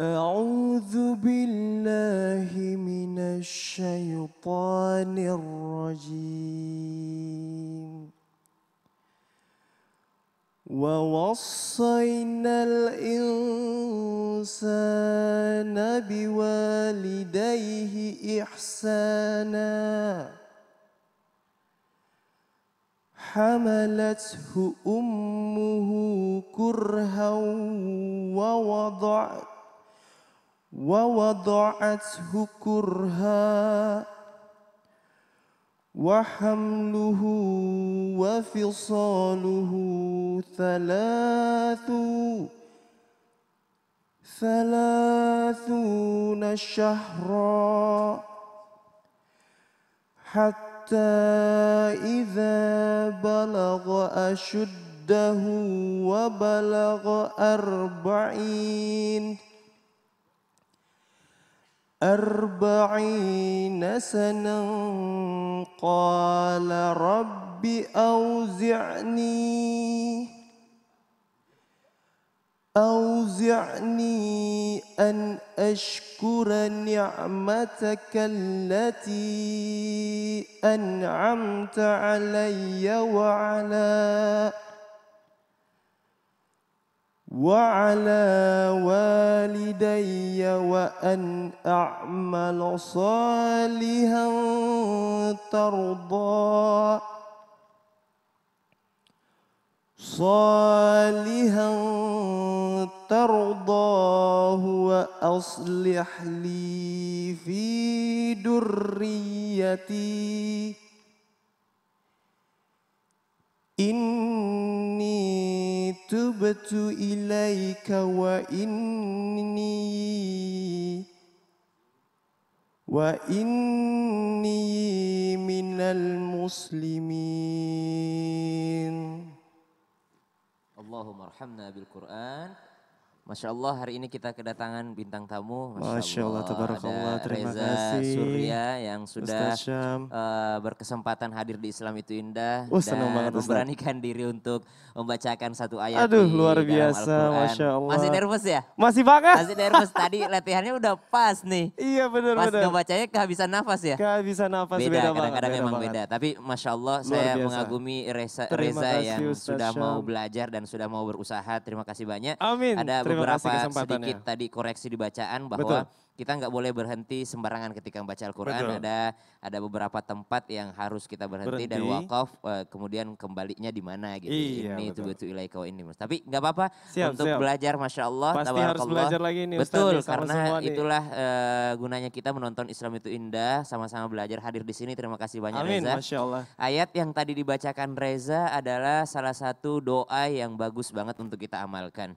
أعوذ بالله من الشيطان الرجيم ووصينا الإنسان بوالديه إحسانا حملته أمه كرها ووضعت ووضعته كرها وحمله وفصاله ثلاث ثلاثون شهرا حتى إذا بلغ أشده وبلغ أربعين أربعين سنة قال رب أوزعني أوزعني أن أشكر نعمتك التي أنعمت علي وعلى وعلى والدي وأن أعمل صالحا ترضى صالحا ترضاه وأصلح لي في ذريتي Inni tubtu ilaika wa inni wa inni minal muslimin Allahumma arhamna bil Quran Masya Allah hari ini kita kedatangan bintang tamu. Masya, Masya Allah, Allah tabarakallah. Ada terima Reza kasih. Surya yang sudah uh, berkesempatan hadir di Islam itu indah oh, dan banget, memberanikan Ustaz. diri untuk membacakan satu ayat. Aduh luar biasa, Masya Allah. Masih nervous ya? Masih banget. Masih nervous tadi latihannya udah pas nih. Iya benar benar. Pas ngebacanya kehabisan nafas ya? Kehabisan nafas beda. Beda kadang-kadang memang beda. Tapi Masya Allah luar saya biasa. mengagumi Reza, Reza kasih, yang Ustaz sudah Syam. mau belajar dan sudah mau berusaha. Terima kasih banyak. Amin. Ada beberapa ya. sedikit tadi koreksi di bacaan bahwa Betul kita nggak boleh berhenti sembarangan ketika membaca Al-Quran. Ada ada beberapa tempat yang harus kita berhenti, berhenti. dan wakaf uh, eh, kemudian kembalinya di mana gitu. Iya, ini itu betul ilai kau ini Tapi nggak apa-apa untuk siap. belajar, masya Allah. Pasti harus belajar lagi ini Betul Ustaz, karena itulah uh, gunanya kita menonton Islam itu indah, sama-sama belajar hadir di sini. Terima kasih banyak Amin, Reza. Masya Allah. Ayat yang tadi dibacakan Reza adalah salah satu doa yang bagus banget untuk kita amalkan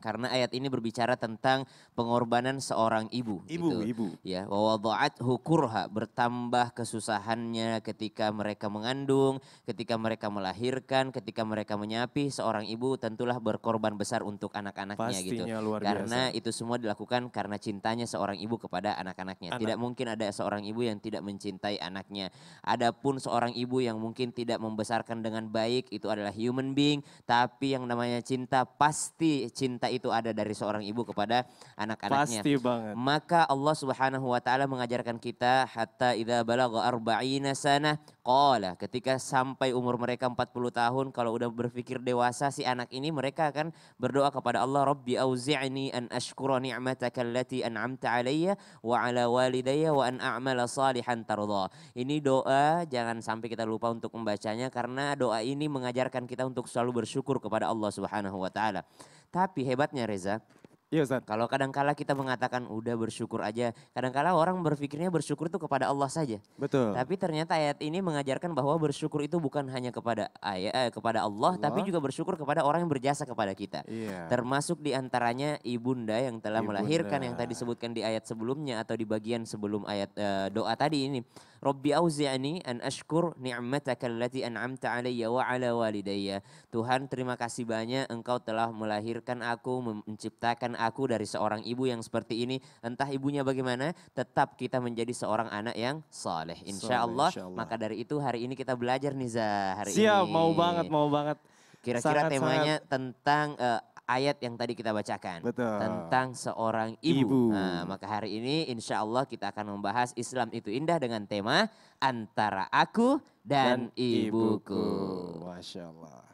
karena ayat ini berbicara tentang pengorbanan seorang ibu. Ibu, gitu. ibu. Ya, wawadu'at hukurha bertambah kesusahannya ketika mereka mengandung, ketika mereka melahirkan, ketika mereka menyapih, seorang ibu tentulah berkorban besar untuk anak-anaknya gitu. Luar karena biasa. itu semua dilakukan karena cintanya seorang ibu kepada anak-anaknya. Anak. Tidak mungkin ada seorang ibu yang tidak mencintai anaknya. Adapun seorang ibu yang mungkin tidak membesarkan dengan baik itu adalah human being, tapi yang namanya cinta pasti cinta itu ada dari seorang ibu kepada anak-anaknya. Pasti banget. Maka Allah Subhanahu wa taala mengajarkan kita hatta idza balagha arba'ina sana qala ketika sampai umur mereka 40 tahun kalau udah berpikir dewasa si anak ini mereka akan berdoa kepada Allah Rabbi auzi'ni an ashkura ni'mataka allati an'amta alayya wa ala walidayya wa an a'mala salihan tardha. Ini doa jangan sampai kita lupa untuk membacanya karena doa ini mengajarkan kita untuk selalu bersyukur kepada Allah Subhanahu wa taala. Tapi hebatnya Reza, Iya Ustaz. Kalau kadang kala kita mengatakan udah bersyukur aja, kadang-kala orang berpikirnya bersyukur itu kepada Allah saja. Betul. Tapi ternyata ayat ini mengajarkan bahwa bersyukur itu bukan hanya kepada ayat eh, kepada Allah, Allah, tapi juga bersyukur kepada orang yang berjasa kepada kita. Iya. Termasuk diantaranya ibunda yang telah ibunda. melahirkan yang tadi disebutkan di ayat sebelumnya atau di bagian sebelum ayat eh, doa tadi ini. Rabbi auzi'ani an ashkur ni'mataka allati an'amta alayya wa ala walidayya. Tuhan terima kasih banyak engkau telah melahirkan aku, menciptakan aku dari seorang ibu yang seperti ini. Entah ibunya bagaimana, tetap kita menjadi seorang anak yang saleh. Insya, Allah, insya Maka dari itu hari ini kita belajar Niza hari Siap, ini. Siap, mau banget, mau banget. Kira-kira temanya sangat. tentang uh, ayat yang tadi kita bacakan Betul. tentang seorang ibu. ibu. Nah, maka hari ini insya Allah kita akan membahas Islam itu indah dengan tema antara aku dan, dan ibuku. ibuku. Masya Allah.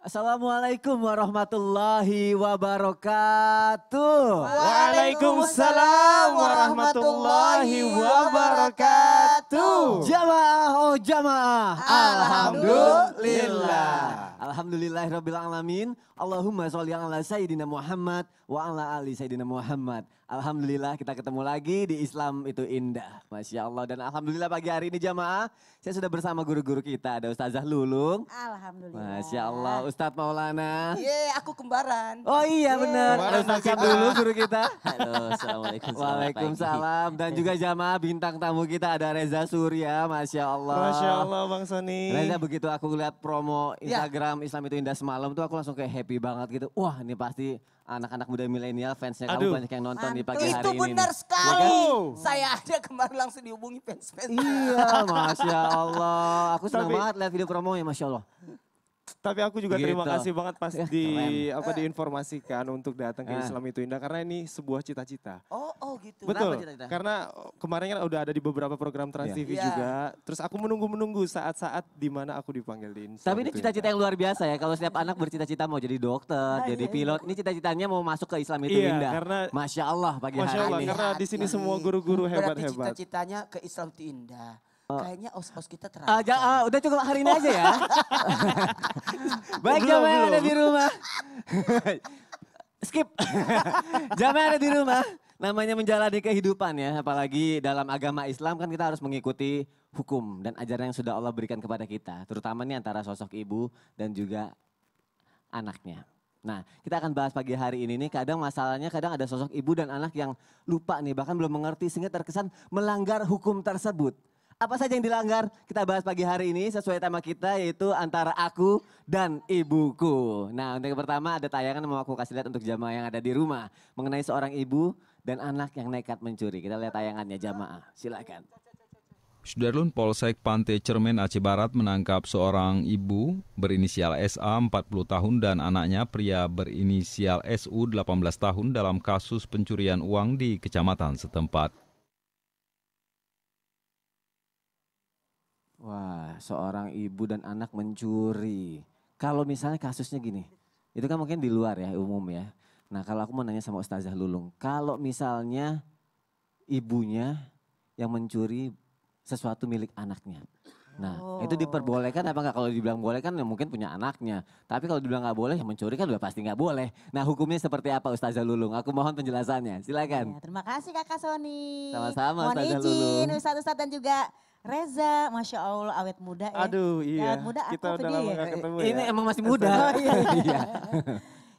Assalamualaikum warahmatullahi wabarakatuh. Waalaikumsalam warahmatullahi wabarakatuh. Jamaah oh jamaah. Alhamdulillah. Alhamdulillahirrabbilalamin. Allahumma sholli ala Sayyidina Muhammad wa ala ali Sayyidina Muhammad. Alhamdulillah kita ketemu lagi di Islam itu indah. Masya Allah. Dan Alhamdulillah pagi hari ini jamaah. Saya sudah bersama guru-guru kita. Ada Ustazah Lulung. Alhamdulillah. Masya Allah. Ustadz Maulana. Iya aku kembaran. Oh iya benar. Ada Ustadz dulu guru kita. Halo Assalamualaikum. Waalaikumsalam. Dan juga jamaah bintang tamu kita ada Reza Surya. Masya Allah. Masya Allah Bang Sony. Reza begitu aku lihat promo ya. Instagram ya. Islam itu indah semalam tuh aku langsung kayak happy banget gitu. Wah ini pasti anak-anak muda milenial fansnya Aduh. banyak yang nonton Aduh. di pagi hari itu ini. Itu benar sekali. Oh. Saya aja kemarin langsung dihubungi fans-fans. Iya, Masya Allah. Aku senang Tapi, banget lihat video promonya, Masya Allah. Tapi aku juga gitu. terima kasih banget pas ya, di keren. apa diinformasikan untuk datang ke ah. Islam itu indah karena ini sebuah cita-cita. Oh, oh gitu. Betul. cita-cita? Karena oh, kemarin kan udah ada di beberapa program Trans iya. TV yeah. juga. Terus aku menunggu-menunggu saat-saat di mana aku dipanggil di Islam. Tapi ini cita-cita yang luar biasa ya kalau setiap anak bercita-cita mau jadi dokter, nah, jadi iya, iya. pilot. Ini cita-citanya mau masuk ke Islam itu iya, indah. karena Masya Allah pagi Masya hari Allah, ini. Karena di sini semua guru-guru hebat-hebat. Berarti cita-citanya ke Islam itu indah. Oh. Kayaknya os-os kita ah, terang. Uh, ah, uh, udah cukup hari ini oh. aja ya. Baik belum, jamaah belum. ada di rumah. Skip. jamaah ada di rumah. Namanya menjalani kehidupan ya. Apalagi dalam agama Islam kan kita harus mengikuti hukum dan ajaran yang sudah Allah berikan kepada kita. Terutama nih antara sosok ibu dan juga anaknya. Nah, kita akan bahas pagi hari ini nih. Kadang masalahnya kadang ada sosok ibu dan anak yang lupa nih, bahkan belum mengerti sehingga terkesan melanggar hukum tersebut. Apa saja yang dilanggar kita bahas pagi hari ini sesuai tema kita yaitu antara aku dan ibuku. Nah untuk yang pertama ada tayangan yang mau aku kasih lihat untuk jamaah yang ada di rumah mengenai seorang ibu dan anak yang nekat mencuri. Kita lihat tayangannya jamaah. Silakan. Sudarlun Polsek Pantai Cermen Aceh Barat menangkap seorang ibu berinisial SA 40 tahun dan anaknya pria berinisial SU 18 tahun dalam kasus pencurian uang di kecamatan setempat. Wah, seorang ibu dan anak mencuri. Kalau misalnya kasusnya gini, itu kan mungkin di luar ya umum ya. Nah kalau aku mau nanya sama Ustazah Lulung, kalau misalnya ibunya yang mencuri sesuatu milik anaknya. Nah oh. itu diperbolehkan apa enggak? Kalau dibilang boleh kan ya mungkin punya anaknya. Tapi kalau dibilang nggak boleh, yang mencuri kan udah pasti nggak boleh. Nah hukumnya seperti apa Ustazah Lulung? Aku mohon penjelasannya, silakan. Ya, terima kasih Kakak Sony. Sama-sama Ustazah izin, Lulung. Mohon izin Ustaz-Ustaz dan juga Reza, masya Allah awet muda ya. Aduh, iya. Awet muda, aku kita udah lama ya. ketemu ya. Ini emang masih muda. oh, iya. iya.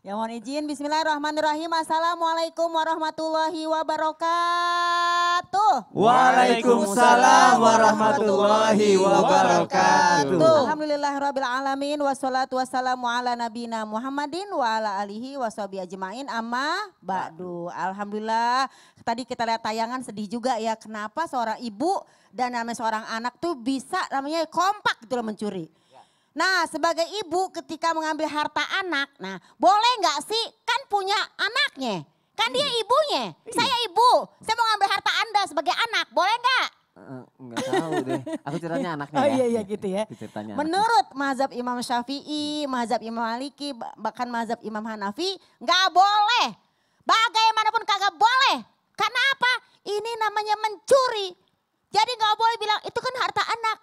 ya mohon izin, Bismillahirrahmanirrahim. Assalamualaikum warahmatullahi wabarakatuh wabarakatuh. Waalaikumsalam warahmatullahi wabarakatuh. Alhamdulillah rabbil alamin wassalatu wassalamu ala nabina Muhammadin wa ala alihi washabi ajmain amma ba'du. Alhamdulillah tadi kita lihat tayangan sedih juga ya kenapa seorang ibu dan namanya seorang anak tuh bisa namanya kompak gitu loh mencuri. Nah, sebagai ibu ketika mengambil harta anak, nah boleh nggak sih kan punya anaknya? Kan dia iya. ibunya. Iya. Saya ibu. Saya mau ngambil harta Anda sebagai anak. Boleh nggak? Enggak eh, tahu deh. Aku ceritanya anaknya oh, ya. iya iya gitu ya. Ceritanya Menurut mazhab Imam Syafi'i, mazhab Imam Maliki, bahkan mazhab Imam Hanafi, nggak boleh. Bagaimanapun kagak boleh. Karena apa? Ini namanya mencuri. Jadi nggak boleh bilang itu kan harta anak.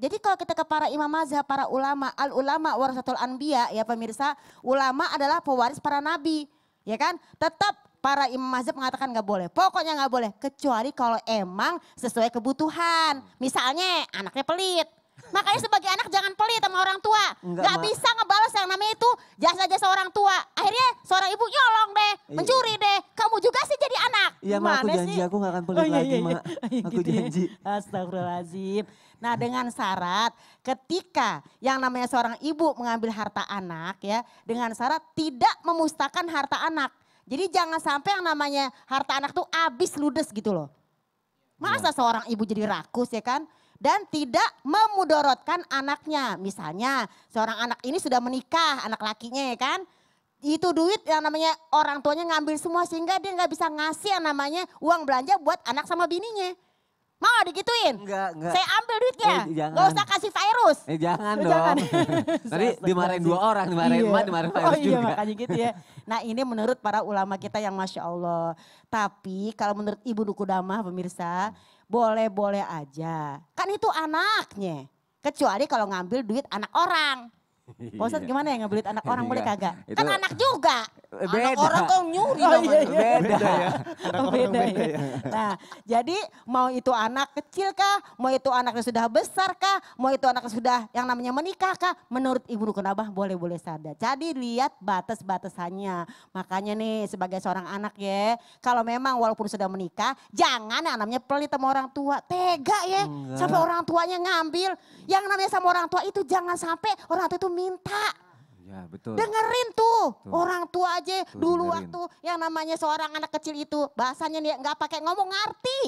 Jadi kalau kita ke para imam mazhab, para ulama, al ulama warasatul anbiya ya pemirsa, ulama adalah pewaris para nabi, ya kan? Tetap para imam mazhab mengatakan nggak boleh. Pokoknya nggak boleh, kecuali kalau emang sesuai kebutuhan. Hmm. Misalnya anaknya pelit, Makanya hmm. sebagai anak jangan pelit sama orang tua. Enggak, Gak ma. bisa ngebalas yang namanya itu jasa-jasa seorang tua. Akhirnya seorang ibu nyolong deh, iya. mencuri deh. Kamu juga sih jadi anak. Iya ma, aku janji sih? aku gak akan pelit oh, iya, lagi iya, ma. Iya. Iya, aku gitu ya. janji. Ya. Astagfirullahaladzim. Nah dengan syarat ketika yang namanya seorang ibu mengambil harta anak ya. Dengan syarat tidak memustakan harta anak. Jadi jangan sampai yang namanya harta anak tuh habis ludes gitu loh. Masa ya. seorang ibu jadi rakus ya kan? Dan tidak memudorotkan anaknya. Misalnya seorang anak ini sudah menikah, anak lakinya ya kan? Itu duit yang namanya orang tuanya ngambil semua sehingga dia nggak bisa ngasih yang namanya uang belanja buat anak sama bininya. Mau digituin? Enggak, enggak. Saya ambil duitnya. Eh, jangan. Gak usah kasih virus. Eh, jangan dong. Jangan. Tadi dimarahin dua orang, dimarahin iya. emak, dimarahin oh, virus oh, iya, juga. makanya gitu ya. Nah ini menurut para ulama kita yang Masya Allah. Tapi kalau menurut Ibu Duku Damah pemirsa, boleh-boleh aja. Kan itu anaknya. Kecuali kalau ngambil duit anak orang. Pak iya. Ustadz gimana ya ngebelit anak orang boleh iya. kagak? Kan anak juga. Beda. Anak orang kau nyuri oh, dong. Iya, iya. Beda. Ya. beda ya. Nah jadi mau itu anak kecil kah? Mau itu anak yang sudah besar kah? Mau itu anak yang sudah yang namanya menikah kah? Menurut Ibu Rukun Abah boleh-boleh saja. Jadi lihat batas-batasannya. Makanya nih sebagai seorang anak ya. Kalau memang walaupun sudah menikah. Jangan yang namanya pelit sama orang tua. Tega ya. Enggak. Sampai orang tuanya ngambil. Yang namanya sama orang tua itu jangan sampai orang tua itu minta. Ya, betul. Dengerin tuh tuh. orang tua aja tuh, dulu dengerin. waktu yang namanya seorang anak kecil itu bahasanya dia nggak pakai ngomong ngerti.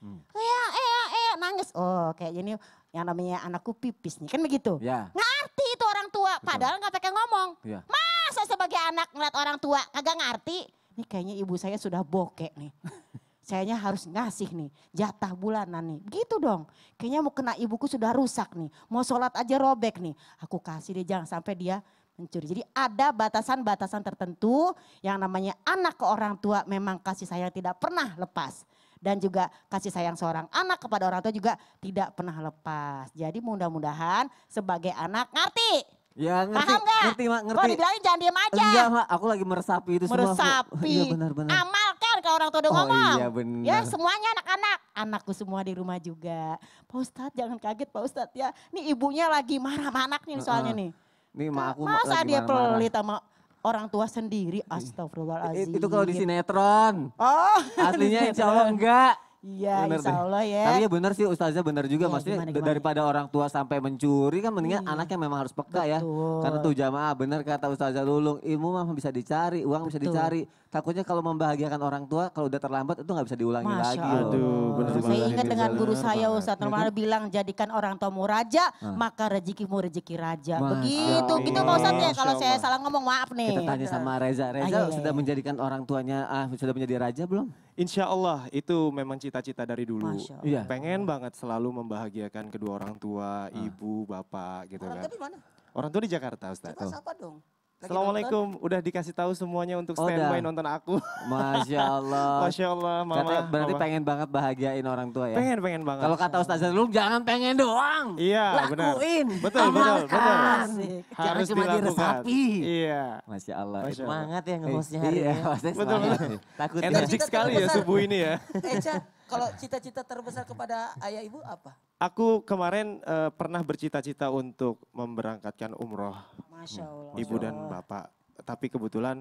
Hmm. Ya, eh, eh, nangis. Oh, kayak ini yang namanya anakku pipis nih kan begitu. Ya. Ngerti itu orang tua, betul. padahal nggak pakai ngomong. Ya. Masa sebagai anak ngeliat orang tua kagak ngerti? Ini kayaknya ibu saya sudah bokek nih. kayaknya harus ngasih nih jatah bulanan nih. Gitu dong. Kayaknya mau kena ibuku sudah rusak nih. Mau sholat aja robek nih. Aku kasih dia jangan sampai dia mencuri. Jadi ada batasan-batasan tertentu yang namanya anak ke orang tua memang kasih sayang tidak pernah lepas. Dan juga kasih sayang seorang anak kepada orang tua juga tidak pernah lepas. Jadi mudah-mudahan sebagai anak ngerti. Ya ngerti, Paham gak? ngerti mak, ngerti. Kalau dibilangin jangan diem aja. Enggak aku lagi meresapi itu meresapi. semua. Meresapi. Iya benar-benar. Amal kalau orang tua udah oh, Iya bener. Ya semuanya anak-anak. Anakku semua di rumah juga. Pak Ustadz jangan kaget Pak Ustadz ya. Ini ibunya lagi marah sama anaknya soalnya nih. Nih mak aku Masa lagi dia pelit sama orang tua sendiri astagfirullahaladzim. Itu kalau di sinetron. Oh. Aslinya insya Allah enggak. Iya insya Allah ya. Tapi ya benar sih ustazah benar juga. Ya, Maksudnya gimana, gimana. daripada orang tua sampai mencuri kan mendingan iya. anaknya memang harus peka Betul. ya. Karena tuh jamaah benar kata ustazah Lulung ilmu mah bisa dicari, uang Betul. bisa dicari takutnya kalau membahagiakan orang tua kalau udah terlambat itu nggak bisa diulangi Masya lagi. Allah. Aduh, -benar saya ingat dengan guru saya Ustadz Norman kan? bilang jadikan orang tuamu raja, ah. maka rezekimu rezeki raja. Masya Begitu, gitu Allah. gitu Pak Ustaz ya. Kalau saya salah ngomong maaf nih. Kita tanya sama Reza. Iya, Reza ah, sudah menjadikan orang tuanya ah sudah menjadi raja belum? Insya Allah itu memang cita-cita dari dulu. Ya. Pengen banget selalu membahagiakan kedua orang tua, ah. ibu, bapak gitu orang kan. Orang tua di mana? Orang tua di Jakarta Ustaz. Jakarta siapa dong? Assalamualaikum, nonton? udah dikasih tahu semuanya untuk oh, standby oh, nonton aku. Masya Allah. Masya Allah, mama. Kata, berarti mama. pengen banget bahagiain orang tua ya? Pengen, pengen banget. Kalau kata Ustazah dulu, jangan pengen doang. Iya, Lakuin. benar. Betul, Amalkan. betul, betul. Harus jangan cuma diresapi. Iya. Masya Allah. Masya Allah. Semangat ya eh, ngehostnya iya. hari iya, ini. Betul, betul. Takut. Energik sekali ya subuh ini ya. Eca, eh, kalau cita-cita terbesar kepada ayah ibu apa? Aku kemarin uh, pernah bercita-cita untuk memberangkatkan umroh. Masya hmm. Allah. Ibu dan Bapak. Tapi kebetulan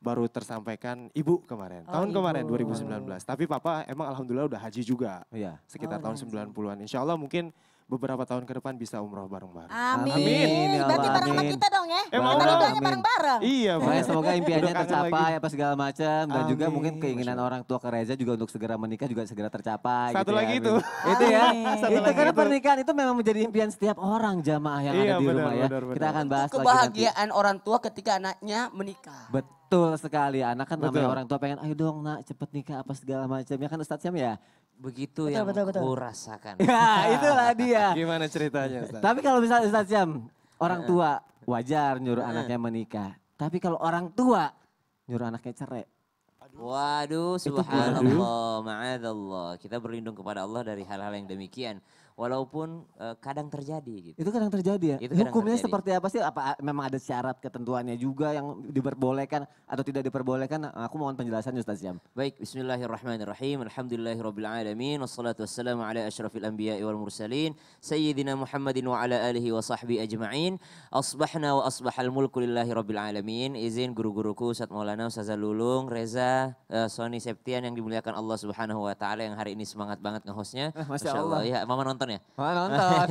baru tersampaikan ibu kemarin. Oh, tahun ibu. kemarin 2019. Oh. Tapi Papa emang alhamdulillah udah haji juga. Iya. Sekitar oh, tahun 90-an. Insya Allah mungkin beberapa tahun ke depan bisa umroh bareng-bareng. Amin. Amin. Amin. Ya Berarti bareng sama kita dong ya. Eh, mau dong. bareng-bareng. Iya. semoga impiannya tercapai apa segala macam dan Amin. juga mungkin keinginan orang tua ke Reza juga untuk segera menikah juga segera tercapai. Satu gitu ya. lagi ya. itu. Itu ya. Satu itu lagi karena itu. pernikahan itu memang menjadi impian setiap orang jamaah yang iya, ada di rumah benar, ya. Benar, kita akan bahas Kebahagiaan lagi nanti. orang tua ketika anaknya menikah. Betul. Betul sekali. Anak kan namanya orang tua pengen ayo dong nak cepet nikah apa segala macam ya kan Ustaz Syam ya. Begitu betul, yang betul, betul. rasakan. Ya itulah dia. Gimana ceritanya Ustaz? Tapi kalau misalnya Ustaz Syam orang ya. tua wajar nyuruh ya. anaknya menikah. Tapi kalau orang tua nyuruh anaknya cerai. Waduh, subhanallah, ma'adallah. Kita berlindung kepada Allah dari hal-hal yang demikian walaupun uh, kadang terjadi gitu. Itu kadang terjadi ya. Itu Hukumnya terjadi. seperti apa sih? Apa memang ada syarat ketentuannya juga yang diperbolehkan atau tidak diperbolehkan? Aku mohon penjelasan Ustaz Syam. Baik, bismillahirrahmanirrahim. Alhamdulillahirabbil alamin wassalatu wassalamu ala asyrafil anbiya'i wal mursalin sayyidina Muhammadin wa ala alihi wa sahbihi ajma'in. Asbahna wa asbahal mulku lillahi rabbil alamin. Izin guru-guruku Ustaz Maulana Ustaz Lulung, Reza, uh, Sony Septian yang dimuliakan Allah Subhanahu wa taala yang hari ini semangat banget ngehostnya. Eh, Masya, Masya Allah. Allah. Ya, Mama nonton nonton ya? Ah, nonton.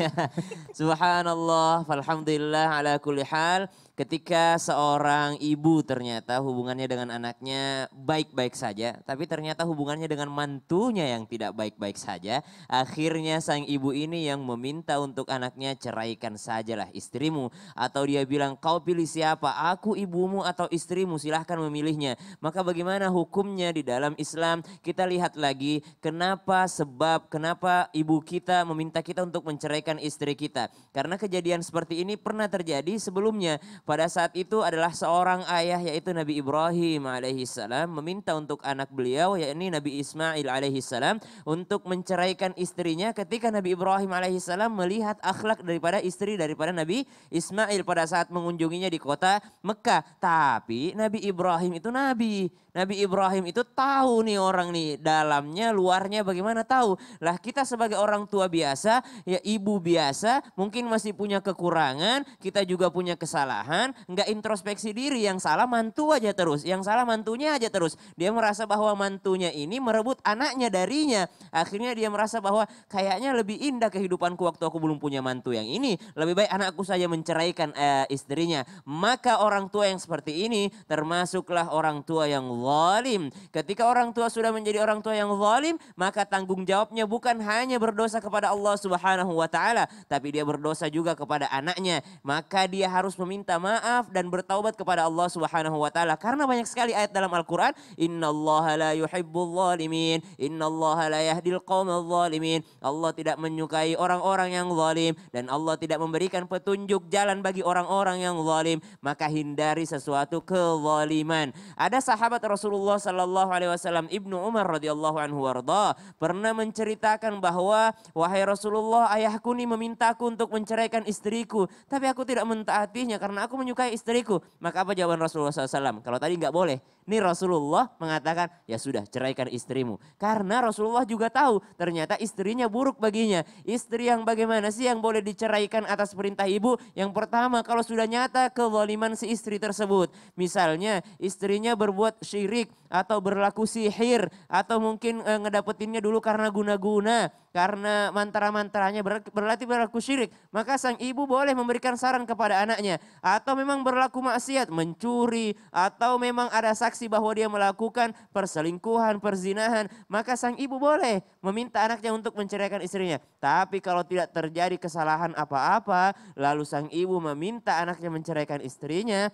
Subhanallah, alhamdulillah ala kulli hal. Ketika seorang ibu ternyata hubungannya dengan anaknya baik-baik saja, tapi ternyata hubungannya dengan mantunya yang tidak baik-baik saja, akhirnya sang ibu ini yang meminta untuk anaknya ceraikan sajalah istrimu. Atau dia bilang kau pilih siapa, aku ibumu atau istrimu silahkan memilihnya. Maka bagaimana hukumnya di dalam Islam? Kita lihat lagi kenapa sebab, kenapa ibu kita meminta kita untuk menceraikan istri kita. Karena kejadian seperti ini pernah terjadi sebelumnya pada saat itu adalah seorang ayah yaitu Nabi Ibrahim alaihissalam meminta untuk anak beliau yakni Nabi Ismail alaihissalam untuk menceraikan istrinya ketika Nabi Ibrahim alaihissalam melihat akhlak daripada istri daripada Nabi Ismail pada saat mengunjunginya di kota Mekah. Tapi Nabi Ibrahim itu nabi. Nabi Ibrahim itu tahu nih orang nih dalamnya luarnya bagaimana tahu. Lah kita sebagai orang tua biasa ya ibu biasa mungkin masih punya kekurangan, kita juga punya kesalahan Tuhan, nggak introspeksi diri, yang salah mantu aja terus, yang salah mantunya aja terus. Dia merasa bahwa mantunya ini merebut anaknya darinya. Akhirnya dia merasa bahwa kayaknya lebih indah kehidupanku waktu aku belum punya mantu yang ini. Lebih baik anakku saja menceraikan eh, istrinya. Maka orang tua yang seperti ini termasuklah orang tua yang zalim. Ketika orang tua sudah menjadi orang tua yang zalim, maka tanggung jawabnya bukan hanya berdosa kepada Allah Subhanahu wa taala, tapi dia berdosa juga kepada anaknya. Maka dia harus meminta maaf dan bertaubat kepada Allah Subhanahu wa taala. Karena banyak sekali ayat dalam Al-Qur'an, "Innallaha la yuhibbul zalimin, innallaha la yahdil qaumadh zalimin." Allah tidak menyukai orang-orang yang zalim dan Allah tidak memberikan petunjuk jalan bagi orang-orang yang zalim. Maka hindari sesuatu kezaliman. Ada sahabat Rasulullah sallallahu alaihi wasallam Ibnu Umar radhiyallahu anhu warda pernah menceritakan bahwa wahai Rasulullah ayahku ini memintaku untuk menceraikan istriku tapi aku tidak mentaatinya karena aku aku menyukai istriku. Maka apa jawaban Rasulullah SAW? Kalau tadi nggak boleh. Ini Rasulullah mengatakan, ya sudah ceraikan istrimu. Karena Rasulullah juga tahu ternyata istrinya buruk baginya. Istri yang bagaimana sih yang boleh diceraikan atas perintah ibu? Yang pertama kalau sudah nyata kezaliman si istri tersebut. Misalnya istrinya berbuat syirik atau berlaku sihir atau mungkin eh, ngedapetinnya dulu karena guna-guna karena mantra-mantranya berlatih berlaku syirik maka sang ibu boleh memberikan saran kepada anaknya atau memang berlaku maksiat, mencuri, atau memang ada saksi bahwa dia melakukan perselingkuhan, perzinahan, maka sang ibu boleh meminta anaknya untuk menceraikan istrinya. Tapi kalau tidak terjadi kesalahan apa-apa, lalu sang ibu meminta anaknya menceraikan istrinya,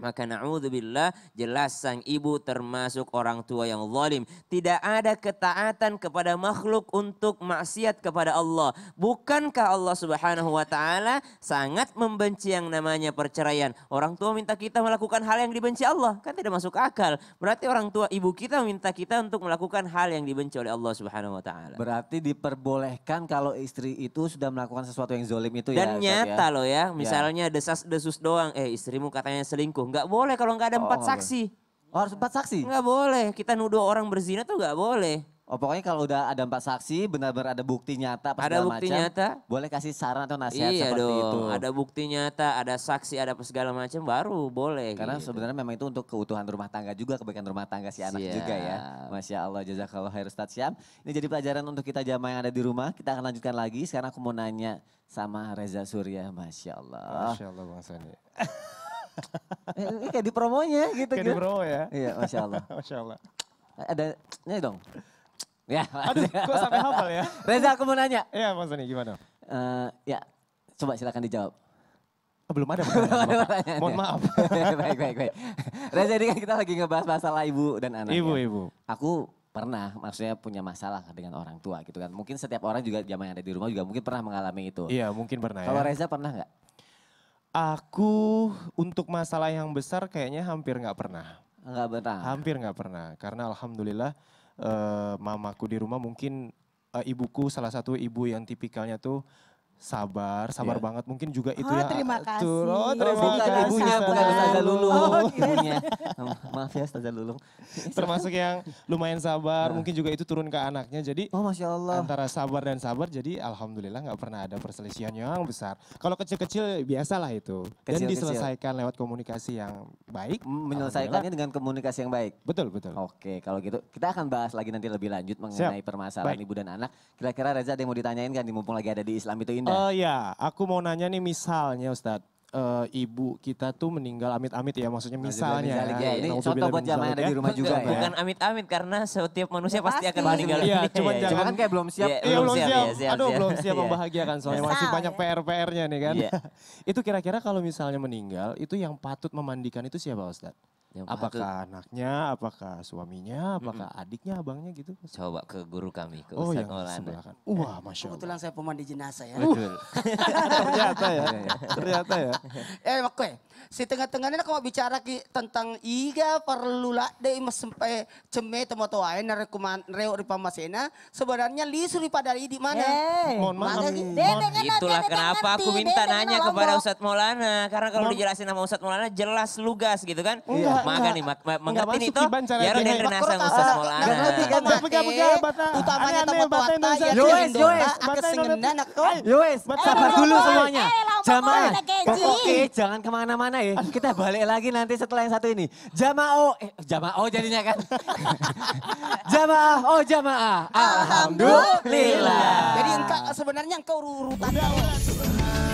maka na'udzubillah jelas sang ibu termasuk orang tua yang zalim. Tidak ada ketaatan kepada makhluk untuk maksiat kepada Allah. Bukankah Allah subhanahu wa ta'ala sangat membenci yang namanya perceraian. Orang tua minta kita melakukan hal yang dibenci Allah. Kan tidak masuk akal. Berarti orang tua ibu kita minta kita untuk melakukan hal yang dibenci oleh Allah subhanahu wa ta'ala. Berarti diperbolehkan kalau istri itu sudah melakukan sesuatu yang zalim itu Dan ya. Dan nyata ya? loh ya. ya. Misalnya desas desus doang. Eh istrimu katanya selingkuh Nggak boleh kalau nggak ada oh, empat saksi. Oh, harus empat saksi? Nggak boleh. Kita nuduh orang berzina tuh nggak boleh. Oh pokoknya kalau udah ada empat saksi, benar-benar ada bukti nyata. Ada bukti macam, nyata. Boleh kasih saran atau nasihat iya seperti dong, itu. Ada bukti nyata, ada saksi, ada segala macam baru boleh. Karena gitu. sebenarnya memang itu untuk keutuhan rumah tangga juga, kebaikan rumah tangga si Siap. anak juga ya. Masya Allah, jazakallah khair Ustaz Syam. Ini jadi pelajaran untuk kita jamaah yang ada di rumah. Kita akan lanjutkan lagi. Sekarang aku mau nanya sama Reza Surya, Masya Allah. Masya Allah Bang ini kayak di promonya gitu. Kayak gitu. di promo ya. Iya, Masya Allah. Masya Allah. Ada, ini dong. Ya. Aduh, kok sampai hafal ya? Reza, aku mau nanya. Iya, Mas Doni, gimana? Uh, ya, coba silakan dijawab. Oh, belum ada pertanyaan. Mohon ya. maaf. baik, baik, baik. Reza, ini kan kita lagi ngebahas masalah ibu dan anak. Ibu, ya. ibu. Aku pernah maksudnya punya masalah dengan orang tua gitu kan. Mungkin setiap orang juga zaman yang ada di rumah juga mungkin pernah mengalami itu. Iya mungkin pernah Kalau ya. Reza pernah nggak? Aku untuk masalah yang besar kayaknya hampir nggak pernah. Nggak pernah. Hampir nggak pernah karena alhamdulillah uh, mamaku di rumah mungkin uh, ibuku salah satu ibu yang tipikalnya tuh sabar, sabar yeah. banget. Mungkin juga itu oh, ya. Terima kasih. Tuh, oh, terima oh, kasih. Gitu. ibunya, bukan Ustazah Lulung. Oh, ibunya. Maaf ya Ustazah Lulung. Termasuk yang lumayan sabar, nah. mungkin juga itu turun ke anaknya. Jadi oh, Masya Allah. antara sabar dan sabar jadi Alhamdulillah nggak pernah ada perselisihan yang besar. Kalau kecil-kecil biasalah itu. Kecil, dan diselesaikan kecil. lewat komunikasi yang baik. Mm, menyelesaikannya dengan komunikasi yang baik? Betul, betul. Oke, kalau gitu kita akan bahas lagi nanti lebih lanjut mengenai Siap. permasalahan baik. ibu dan anak. Kira-kira Reza ada yang mau ditanyain kan? Mumpung lagi ada di Islam itu ini. Anda? Iya. Uh, eh, ya, aku mau nanya nih misalnya Ustadz. Uh, ibu kita tuh meninggal amit-amit ya maksudnya nah, misalnya nah, ya, iya, ini contoh buat jamaah ada di rumah juga ya. ya. bukan amit-amit karena setiap manusia pasti, pasti akan meninggal iya, iya cuman ya, jangan kayak belum siap iya, belum siap, siap, siap aduh siap. belum siap membahagiakan soalnya masih banyak PR-PR-nya nih kan itu kira-kira kalau misalnya meninggal itu yang patut memandikan itu siapa Ustadz? Yang apakah ke... anaknya, apakah suaminya, apakah mm-hmm. adiknya, abangnya gitu? Coba ke guru kami, ke oh, Ustaz Maulana. Kan. Eh, Wah, Masya Allah. Kebetulan saya pemandi jenazah ya. Betul. Ternyata ya, iya, iya. ternyata ya. Eh, oke. Si tengah-tengahnya kalau bicara ki, tentang iga perlu lah deh sampai eh, ceme temo toain narekuman reo pamasena sebenarnya lisu pada di mana? Eh. Mohon maaf. Itulah kenapa aku minta nanya kepada Ustadz Maulana karena kalau dijelasin sama Ustadz Maulana jelas lugas gitu kan? Enggak. Iya maga nih, mak mengerti nih toh. Ya udah dari nasa ngusah semola anak. Ngerti kan bata, utamanya tempat bata, ya yoes, yoes, aku sengendan aku. Yoes, sabar dulu semuanya. Jamaah, pokoknya jangan kemana-mana ya. Kita balik lagi nanti setelah yang satu ini. Jamaah, eh jamaah jadinya kan. jamaah, oh jamaah. Alhamdulillah. Jadi sebenarnya engkau urutan.